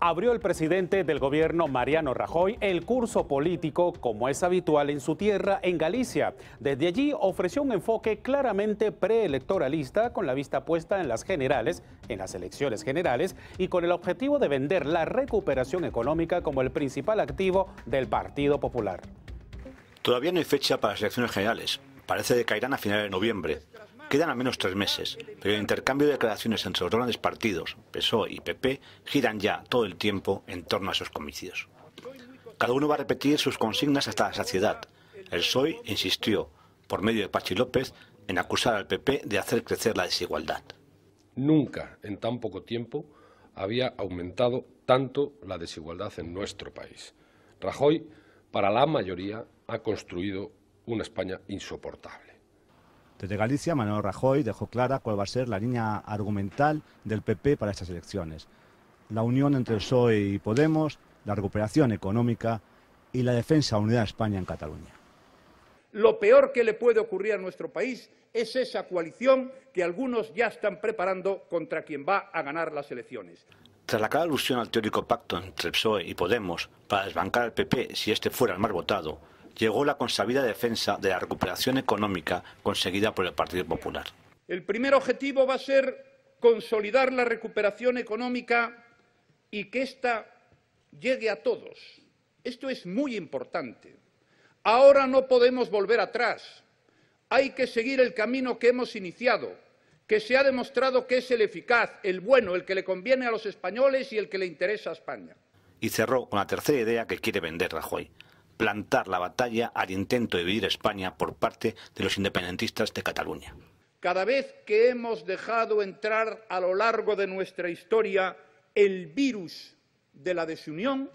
abrió el presidente del gobierno Mariano Rajoy el curso político como es habitual en su tierra, en Galicia. Desde allí ofreció un enfoque claramente preelectoralista con la vista puesta en las generales, en las elecciones generales, y con el objetivo de vender la recuperación económica como el principal activo del Partido Popular. Todavía no hay fecha para las elecciones generales. Parece que caerán a finales de noviembre. Quedan al menos tres meses, pero el intercambio de declaraciones entre los grandes partidos, PSOE y PP, giran ya todo el tiempo en torno a esos comicios. Cada uno va a repetir sus consignas hasta la saciedad. El PSOE insistió, por medio de Pachi López, en acusar al PP de hacer crecer la desigualdad. Nunca en tan poco tiempo había aumentado tanto la desigualdad en nuestro país. Rajoy, para la mayoría, ha construido una España insoportable. Desde Galicia, Manuel Rajoy dejó clara cuál va a ser la línea argumental del PP para estas elecciones. La unión entre el PSOE y Podemos, la recuperación económica y la defensa de unidad de España en Cataluña. Lo peor que le puede ocurrir a nuestro país es esa coalición que algunos ya están preparando contra quien va a ganar las elecciones. Tras la clara alusión al teórico pacto entre PSOE y Podemos para desbancar al PP si este fuera el más votado, llegó la consabida defensa de la recuperación económica conseguida por el Partido Popular. El primer objetivo va a ser consolidar la recuperación económica y que ésta llegue a todos. Esto es muy importante. Ahora no podemos volver atrás. Hay que seguir el camino que hemos iniciado, que se ha demostrado que es el eficaz, el bueno, el que le conviene a los españoles y el que le interesa a España. Y cerró con la tercera idea que quiere vender Rajoy, plantar la batalla al intento de dividir España por parte de los independentistas de Cataluña. Cada vez que hemos dejado entrar a lo largo de nuestra historia el virus de la desunión,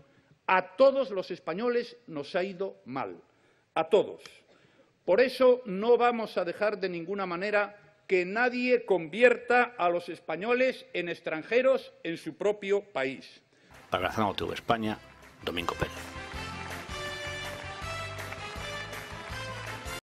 a todos los españoles nos ha ido mal, a todos. Por eso no vamos a dejar de ninguna manera que nadie convierta a los españoles en extranjeros en su propio país. Para la Zona España, Domingo Pérez.